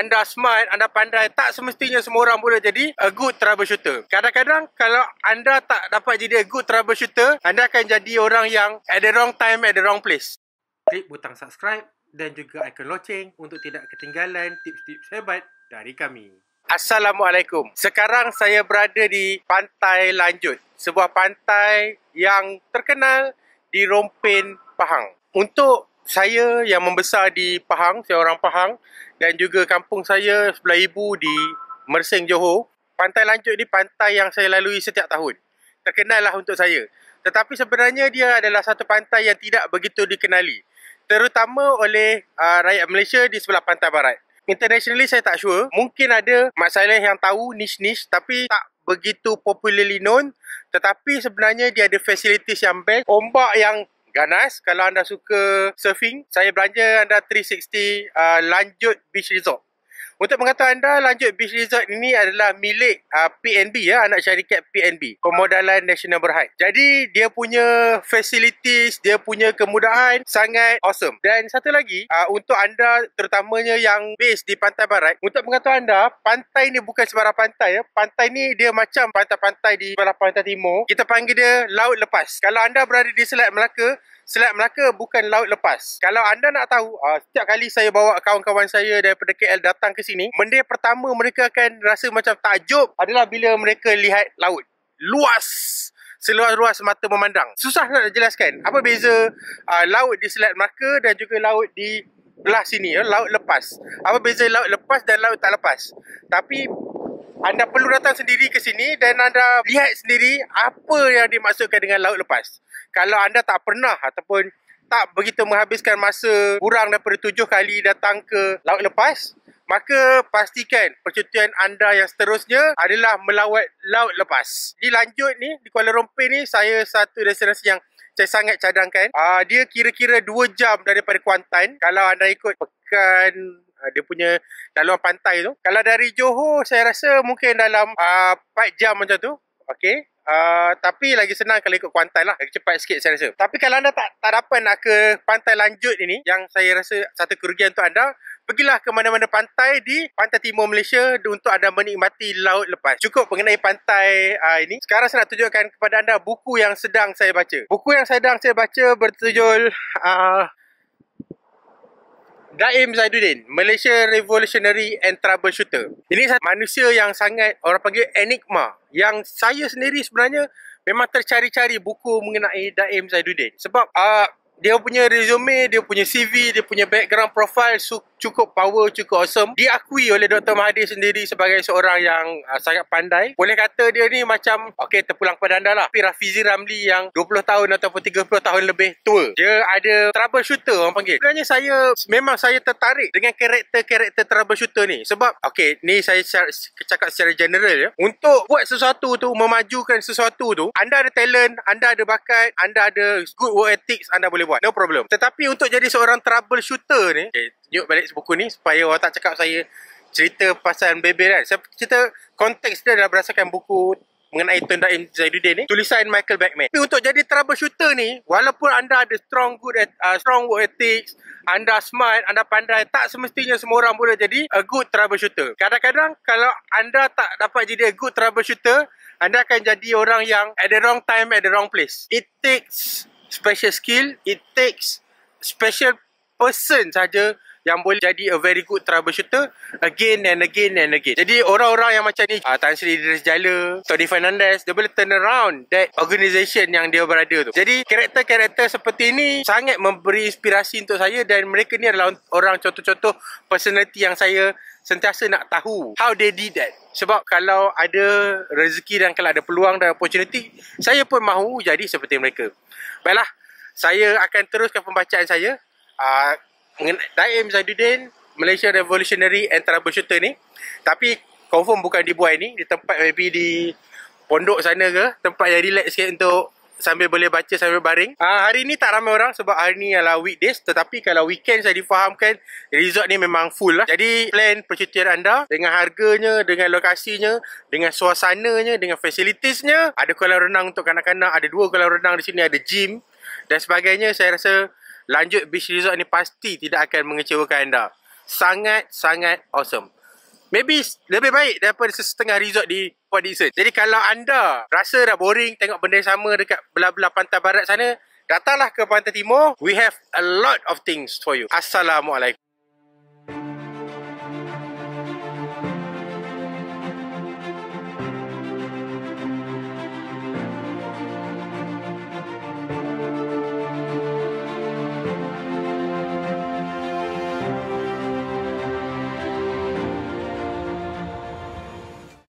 anda smart, anda pandai, tak semestinya semua orang boleh jadi a good troubleshooter. Kadang-kadang kalau anda tak dapat jadi a good troubleshooter, anda akan jadi orang yang at the wrong time, at the wrong place. Klik butang subscribe dan juga ikon loceng untuk tidak ketinggalan tips-tips hebat dari kami. Assalamualaikum. Sekarang saya berada di Pantai Lanjut. Sebuah pantai yang terkenal di Rompin, Pahang. Untuk saya yang membesar di Pahang, saya orang Pahang dan juga kampung saya sebelah ibu di Mersing Johor. Pantai Lanjut ni pantai yang saya lalui setiap tahun. Terkenal lah untuk saya. Tetapi sebenarnya dia adalah satu pantai yang tidak begitu dikenali. Terutama oleh uh, rakyat Malaysia di sebelah pantai barat. Internationally saya tak sure. Mungkin ada mak yang tahu niche-niche tapi tak begitu popularly known. Tetapi sebenarnya dia ada facilities yang best. Ombak yang Ganas, kalau anda suka surfing, saya belanja anda 360 uh, lanjut beach resort. Untuk mengatakan anda, lanjut Beach Resort ini adalah milik uh, ah, PNB ya, anak syarikat PNB, Pemodalan Nasional Berhad. Jadi, dia punya facilities, dia punya kemudahan sangat awesome. Dan satu lagi, uh, untuk anda terutamanya yang base di Pantai Barat, untuk mengatakan anda, pantai ni bukan sebarang pantai ya. Pantai ni dia macam pantai-pantai di sebelah pantai timur. Kita panggil dia Laut Lepas. Kalau anda berada di Selat Melaka, Selat Melaka bukan laut lepas. Kalau anda nak tahu, uh, setiap kali saya bawa kawan-kawan saya daripada KL datang ke sini, benda pertama mereka akan rasa macam takjub adalah bila mereka lihat laut. Luas! Seluas-luas mata memandang. Susah nak jelaskan apa beza uh, laut di Selat Melaka dan juga laut di belah sini. Uh, laut lepas. Apa beza laut lepas dan laut tak lepas. Tapi anda perlu datang sendiri ke sini dan anda lihat sendiri apa yang dimaksudkan dengan laut lepas. Kalau anda tak pernah ataupun tak begitu menghabiskan masa kurang daripada tujuh kali datang ke laut lepas, maka pastikan percutian anda yang seterusnya adalah melawat laut lepas. Dilanjut ni, di Kuala Lumpur ni, saya satu destinasi yang saya sangat cadangkan. Uh, dia kira-kira 2 jam daripada Kuantan. Kalau anda ikut pekan Ah, dia punya laluan pantai tu. Kalau dari Johor saya rasa mungkin dalam uh, ah, 4 jam macam tu. okay. Uh, ah, tapi lagi senang kalau ikut Kuantan lah. Lagi cepat sikit saya rasa. Tapi kalau anda tak tak dapat nak ke pantai lanjut ini yang saya rasa satu kerugian untuk anda, pergilah ke mana-mana pantai di pantai timur Malaysia untuk anda menikmati laut lepas. Cukup mengenai pantai uh, ini. Sekarang saya nak tunjukkan kepada anda buku yang sedang saya baca. Buku yang sedang saya baca bertujul uh, Daim Zaidudin, Malaysia Revolutionary and Troubleshooter. Ini satu manusia yang sangat orang panggil enigma. Yang saya sendiri sebenarnya memang tercari-cari buku mengenai Daim Zaidudin. Sebab uh, dia punya resume, dia punya CV, dia punya background profile cukup power, cukup awesome. Diakui oleh Dr. Mahathir sendiri sebagai seorang yang uh, sangat pandai. Boleh kata dia ni macam okey terpulang pada anda lah. Tapi Rafizi Ramli yang 20 tahun ataupun 30 tahun lebih tua. Dia ada troubleshooter orang panggil. Sebenarnya saya memang saya tertarik dengan karakter-karakter troubleshooter ni. Sebab okey ni saya secara, secara general ya. Untuk buat sesuatu tu, memajukan sesuatu tu, anda ada talent, anda ada bakat, anda ada good work ethics, anda boleh buat buat. No problem. Tetapi untuk jadi seorang troubleshooter ni, eh, okay, tunjuk balik buku ni supaya orang tak cakap saya cerita pasal bebel kan. Saya cerita konteks dia adalah berdasarkan buku mengenai Tundain Zaiduddin ni tulisan Michael Beckman tapi untuk jadi troubleshooter ni walaupun anda ada strong good at, uh, strong work ethics anda smart anda pandai tak semestinya semua orang boleh jadi a good troubleshooter kadang-kadang kalau anda tak dapat jadi a good troubleshooter anda akan jadi orang yang at the wrong time at the wrong place it takes special skill it takes special person saja yang boleh jadi a very good troubleshooter again and again and again. Jadi orang-orang yang macam ni, uh, Tan Sri Idris Jala, Tony Fernandez, dia boleh turn around that organisation yang dia berada tu. Jadi karakter-karakter seperti ni sangat memberi inspirasi untuk saya dan mereka ni adalah orang contoh-contoh personality yang saya sentiasa nak tahu how they did that. Sebab kalau ada rezeki dan kalau ada peluang dan opportunity, saya pun mahu jadi seperti mereka. Baiklah, saya akan teruskan pembacaan saya. Uh, Daim Zaiduddin Malaysia Revolutionary and Troubleshooter ni tapi confirm bukan di buai ni di tempat maybe di pondok sana ke tempat yang relax sikit untuk sambil boleh baca sambil baring uh, hari ni tak ramai orang sebab hari ni adalah weekdays tetapi kalau weekend saya difahamkan resort ni memang full lah jadi plan percutian anda dengan harganya dengan lokasinya dengan suasananya dengan facilitiesnya, ada kolam renang untuk kanak-kanak ada dua kolam renang di sini ada gym dan sebagainya saya rasa lanjut beach resort ni pasti tidak akan mengecewakan anda. Sangat-sangat awesome. Maybe lebih baik daripada setengah resort di Port Dixon. Jadi kalau anda rasa dah boring tengok benda sama dekat belah-belah pantai barat sana, datanglah ke pantai timur. We have a lot of things for you. Assalamualaikum.